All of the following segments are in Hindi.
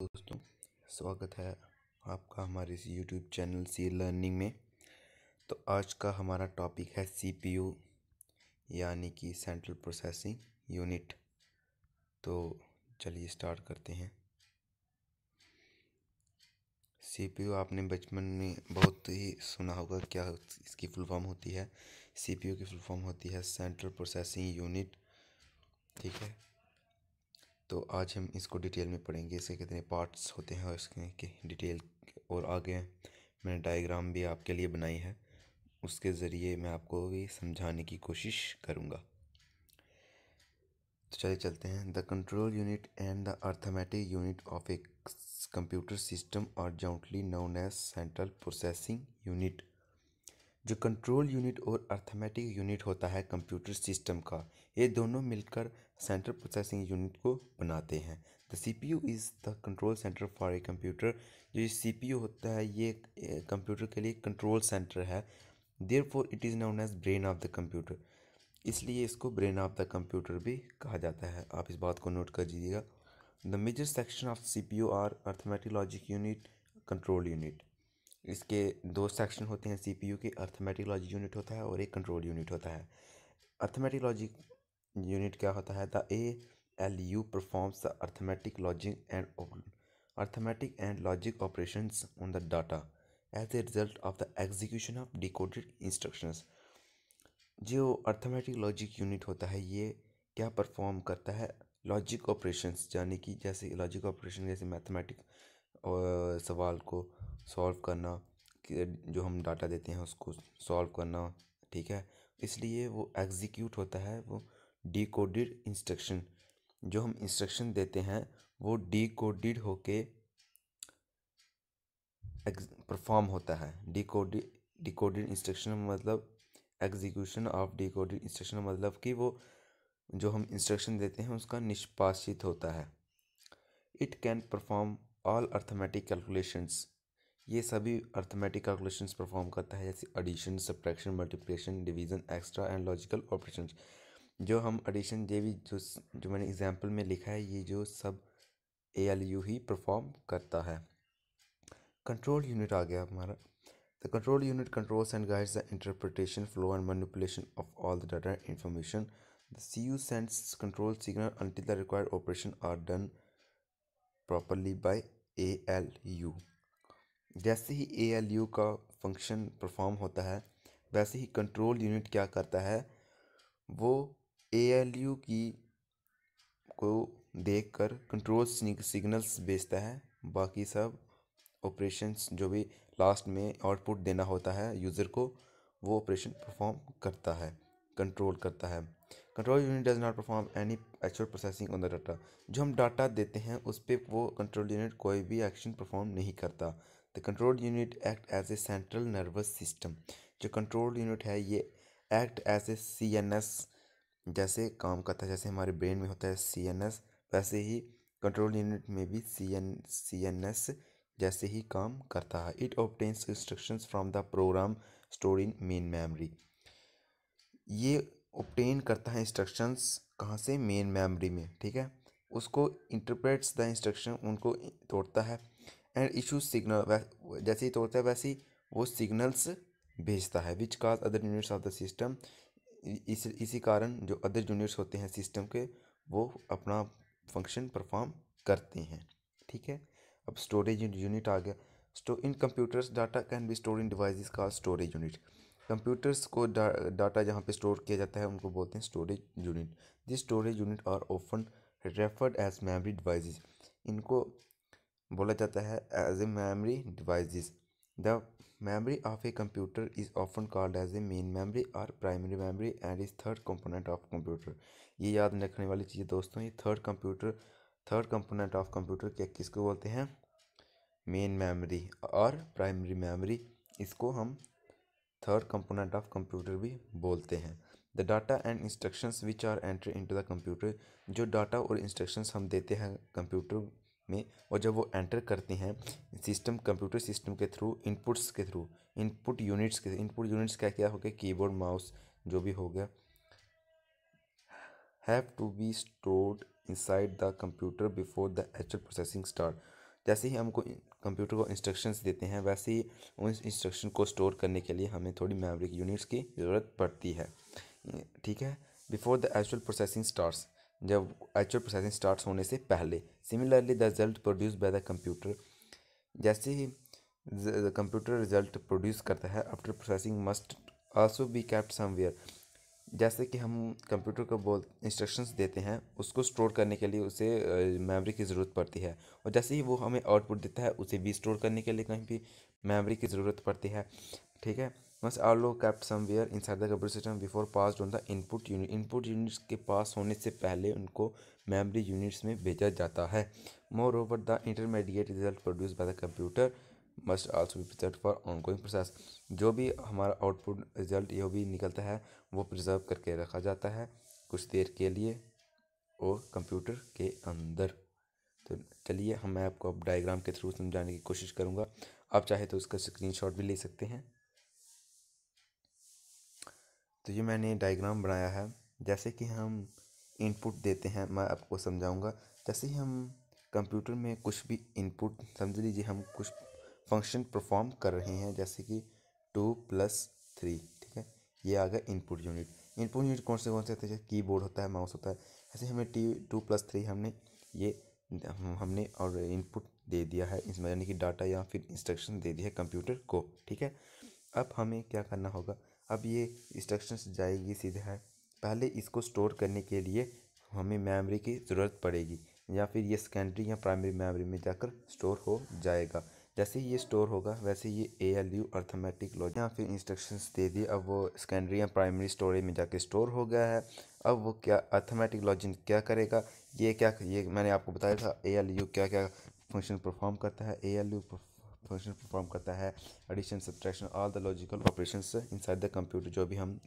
दोस्तों स्वागत है आपका हमारे इस यूट्यूब चैनल सी लर्निंग में तो आज का हमारा टॉपिक है सीपीयू यानी कि सेंट्रल प्रोसेसिंग यूनिट तो चलिए स्टार्ट करते हैं सीपीयू आपने बचपन में बहुत ही सुना होगा क्या इसकी फुल फॉर्म होती है सीपीयू की फुल फॉर्म होती है सेंट्रल प्रोसेसिंग यूनिट ठीक है तो आज हम इसको डिटेल में पढ़ेंगे इसके कितने पार्ट्स होते हैं और इसके डिटेल और आगे मैंने डायग्राम भी आपके लिए बनाई है उसके ज़रिए मैं आपको भी समझाने की कोशिश करूँगा तो चलिए चलते हैं the control unit and the arithmetic unit of a computer system are jointly known as central processing unit जो कंट्रोल यूनिट और अर्थमेटिक यूनिट होता है कंप्यूटर सिस्टम का ये दोनों मिलकर सेंट्रल प्रोसेसिंग यूनिट को बनाते हैं the C P U is the control centre for a computer जो ये सी पी यू होता है ये कंप्यूटर के लिए कंट्रोल सेंटर है therefore it is known as brain of the computer इसलिए इसको ब्रेन ऑफ द कंप्यूटर भी कहा जाता है आप इस बात को नोट कर दीजिएगा the major section of C P U are arithmetic logic unit control unit इसके दो सेक्शन होते हैं सी के अर्थमेटिक लॉजिक यूनिट होता है और एक कंट्रोल यूनिट होता है अर्थमेटिक लॉजिक यूनिट क्या होता है the A L U performs the arithmetic logic and arithmetic and logic operation on the data as a result of the execution of decoded instructions जो अर्थमेटिक लॉजिक यूनिट होता है ये क्या परफॉर्म करता है लॉजिक ऑपरेशन यानी कि जैसे लॉजिक ऑपरेशन जैसे मैथमेटिक सवाल को सॉल्व करना जो हम डाटा देते हैं उसको सॉल्व करना ठीक है इसलिए वो एग्जीक्यूट होता है वो डिकोडेड इंस्ट्रक्शन जो हम इंस्ट्रक्शन देते हैं वो डिकोडेड होके परफॉर्म होता है डिकोडेड डिकोडेड इंस्ट्रक्शन मतलब एग्जीक्यूशन ऑफ डिकोडेड इंस्ट्रक्शन मतलब कि वो जो हम इंस्ट्रक्शन देते हैं उसका निष्पादित होता है it can perform all arithmetic calculations ये सभी अर्थमेटिक कैलकुलेशंस परफॉर्म करता है जैसे addition subtraction multiplication division extra and logical operation जो हम एडिशन ये भी जो जो मैंने एग्जांपल में लिखा है ये जो सब ए एल यू ही परफॉर्म करता है कंट्रोल यूनिट आ गया हमारा the control unit controls and guides the interpretation flow and manipulation of all the data information sends control signal until the required operation are done properly by A L U जैसे ही ए एल यू का फंक्शन परफॉर्म होता है वैसे ही कंट्रोल यूनिट क्या करता है वो ए एल यू की को देख कर कंट्रोल सिग्नल्स भेजता है बाकी सब ऑपरेशंस जो भी लास्ट में आउटपुट देना होता है यूज़र को वो ऑपरेशन परफॉर्म करता है कंट्रोल करता है control unit does not perform any actual processing on the data जो हम डाटा देते हैं उस पर वो कंट्रोल यूनिट कोई भी एक्शन परफॉर्म नहीं करता the control unit act as a central nervous system जो कंट्रोल यूनिट है ये act as a C N S जैसे काम करता है जैसे हमारे ब्रेन में होता है सी एन एस वैसे ही कंट्रोल यूनिट में भी C N C N S जैसे ही काम करता है it obtains instructions from the program store in main memory ये ऑबटेन करता है इंस्ट्रक्शंस कहाँ से मेन मेमोरी में ठीक है उसको इंटरप्रेट्स द इंस्ट्रक्शन उनको तोड़ता है एंड इशू सिग्नल जैसे ही तोड़ता है वैसे ही वो सिग्नल्स भेजता है which cause other units of the system इस इसी कारण जो अदर यूनिट्स होते हैं सिस्टम के वो अपना फंक्शन परफॉर्म करते हैं ठीक है अब स्टोरेज यूनिट आ गया स्टो in computers data can be store in devices का स्टोरेज यूनिट कंप्यूटर्स को डा, डाटा जहाँ पे स्टोर किया जाता है उनको बोलते हैं storage unit this storage unit are often referred as memory devices इनको बोला जाता है as a memory devices the memory of a computer is often called as a main memory और primary memory and is third component of computer ये याद रखने वाली चीज़ दोस्तों ये third computer third component of computer क्या किसको बोलते हैं मेन मेमरी और प्राइमरी मेमरी इसको हम थर्ड कंपोनेंट ऑफ कंप्यूटर भी बोलते हैं the data and instructions which are enter into the computer जो डाटा और इंस्ट्रक्शंस हम देते हैं कंप्यूटर में और जब वो एंटर करते हैं सिस्टम कंप्यूटर सिस्टम के थ्रू इनपुट्स के थ्रू इनपुट यूनिट्स के इनपुट यूनिट्स क्या क्या हो गया कीबोर्ड माउस जो भी हो गया have to be stored inside the computer before the actual processing start जैसे ही हमको कंप्यूटर को इंस्ट्रक्शंस देते हैं वैसे ही उन इंस्ट्रक्शन को स्टोर करने के लिए हमें थोड़ी मेमोरी यूनिट्स की ज़रूरत पड़ती है ठीक है before the actual processing start जब एक्चुअल प्रोसेसिंग स्टार्ट होने से पहले similarly the result produce by the computer जैसे ही कंप्यूटर रिजल्ट प्रोड्यूस करता है after processing must also be kept somewhere जैसे कि हम कंप्यूटर को बोल इंस्ट्रक्शंस देते हैं उसको स्टोर करने के लिए उसे मेमोरी की ज़रूरत पड़ती है और जैसे ही वो हमें आउटपुट देता है उसे भी स्टोर करने के लिए कहीं भी मेमोरी की ज़रूरत पड़ती है ठीक है once are kept somewhere inside the computer system before passed on the input unit input units के पास होने से पहले उनको memory units में भेजा जाता है moreover the intermediate result produced by the computer must also भी प्रिजर्व फॉर ऑनगोइंग प्रोसेस जो भी हमारा आउटपुट रिजल्ट जो भी निकलता है वो प्रिजर्व करके रखा जाता है कुछ देर के लिए और कंप्यूटर के अंदर तो चलिए हम मैं आपको अब डायग्राम के थ्रू समझाने की कोशिश करूँगा आप चाहे तो उसका स्क्रीनशॉट भी ले सकते हैं तो ये मैंने डायग्राम बनाया है जैसे कि हम इनपुट देते हैं मैं आपको समझाऊंगा जैसे ही हम कंप्यूटर में कुछ भी इनपुट समझ लीजिए हम कुछ फंक्शन परफॉर्म कर रहे हैं जैसे कि टू प्लस थ्री ठीक है ये आ गया इनपुट यूनिट इनपुट यूनिट कौन से कौन से होते हैं की बोर्ड होता है माउस होता है ऐसे हमें टी टू प्लस थ्री हमने ये हमने और इनपुट दे दिया है इसमें यानी कि डाटा या फिर इंस्ट्रक्शन दे दिया है कंप्यूटर को ठीक है अब हमें क्या करना होगा अब ये इंस्ट्रक्शंस जाएगी सीधा पहले इसको स्टोर करने के लिए हमें मेमोरी की ज़रूरत पड़ेगी या फिर ये सेकेंडरी या प्राइमरी मेमोरी में जाकर स्टोर हो जाएगा जैसे ये स्टोर होगा वैसे ये A L U arithmetic logic या फिर इंस्ट्रक्शंस दे दिए अब वो सेकेंडरी या प्राइमरी स्टोरेज में जाकर स्टोर हो गया है अब वो क्या अर्थमेटिक लॉजिक क्या करेगा ये क्या ये मैंने आपको बताया था ए एल यू क्या क्या फंक्शन परफॉर्म करता है A L U function perform करता है addition subtraction all the logical in inside the computer जो भी हम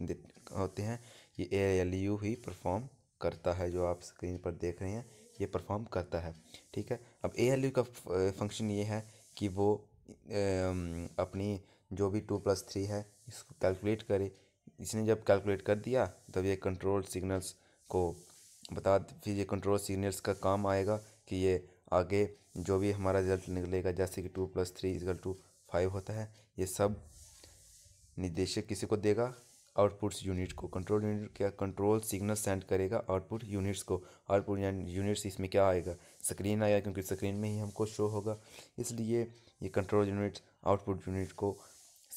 होते हैं ये ए एल यू ही परफॉर्म करता है जो आप स्क्रीन पर देख रहे हैं ये परफॉर्म करता है ठीक है अब ए एल यू का फंक्शन ये है कि वो अपनी जो भी टू प्लस थ्री है इसको कैलकुलेट करे इसने जब कैलकुलेट कर दिया तब ये कंट्रोल सिग्नल्स को बता फिर ये कंट्रोल सिग्नल्स का काम आएगा कि ये आगे जो भी हमारा रिजल्ट निकलेगा जैसे कि two plus three equal to five होता है ये सब निदेशक किसी को देगा आउटपुट्स यूनिट को कंट्रोल यूनिट क्या कंट्रोल सिग्नल सेंड करेगा आउटपुट यूनिट्स को आउटपुट यूनिट्स इसमें क्या आएगा स्क्रीन आएगा क्योंकि स्क्रीन में ही हमको शो होगा इसलिए ये कंट्रोल यूनिट आउटपुट यूनिट को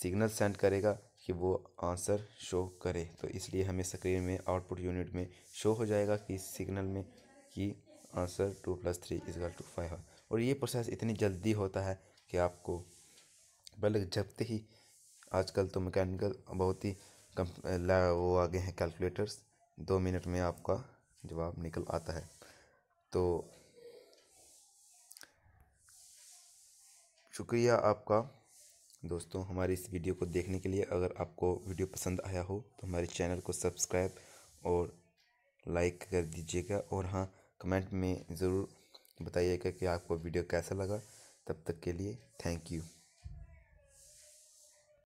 सिग्नल सेंड करेगा कि वो आंसर शो करे तो इसलिए हमें स्क्रीन में आउटपुट यूनिट में शो हो जाएगा कि सिग्नल में कि answer two plus three equal to five है और ये प्रोसेस इतनी जल्दी होता है कि आपको बल्कि जबते ही आजकल तो मैकेनिकल बहुत ही कम वो आ गए हैं कैलकुलेटर्स दो मिनट में आपका जवाब निकल आता है तो शुक्रिया आपका दोस्तों हमारी इस वीडियो को देखने के लिए अगर आपको वीडियो पसंद आया हो तो हमारे चैनल को सब्सक्राइब और लाइक कर दीजिएगा और हाँ कमेंट में ज़रूर बताइएगा कि आपको वीडियो कैसा लगा तब तक के लिए थैंक यू